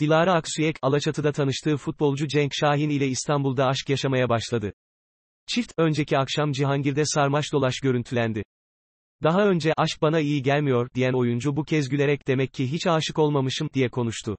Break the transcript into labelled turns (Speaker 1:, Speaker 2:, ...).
Speaker 1: Dilara Aksüyek, Alaçatı'da tanıştığı futbolcu Cenk Şahin ile İstanbul'da aşk yaşamaya başladı. Çift, önceki akşam Cihangir'de sarmaş dolaş görüntülendi. Daha önce, aşk bana iyi gelmiyor, diyen oyuncu bu kez gülerek demek ki hiç aşık olmamışım, diye konuştu.